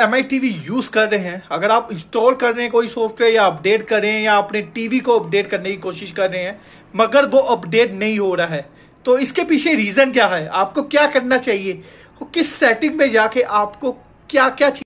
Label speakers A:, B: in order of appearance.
A: M आई TV use कर रहे हैं अगर आप इंस्टॉल कर रहे हैं कोई सॉफ्टवेयर या अपडेट कर रहे हैं या अपने टीवी को अपडेट करने की कोशिश कर रहे हैं मगर वो अपडेट नहीं हो रहा है तो इसके पीछे रीजन क्या है आपको क्या करना चाहिए किस सेटिंग में जाके आपको क्या क्या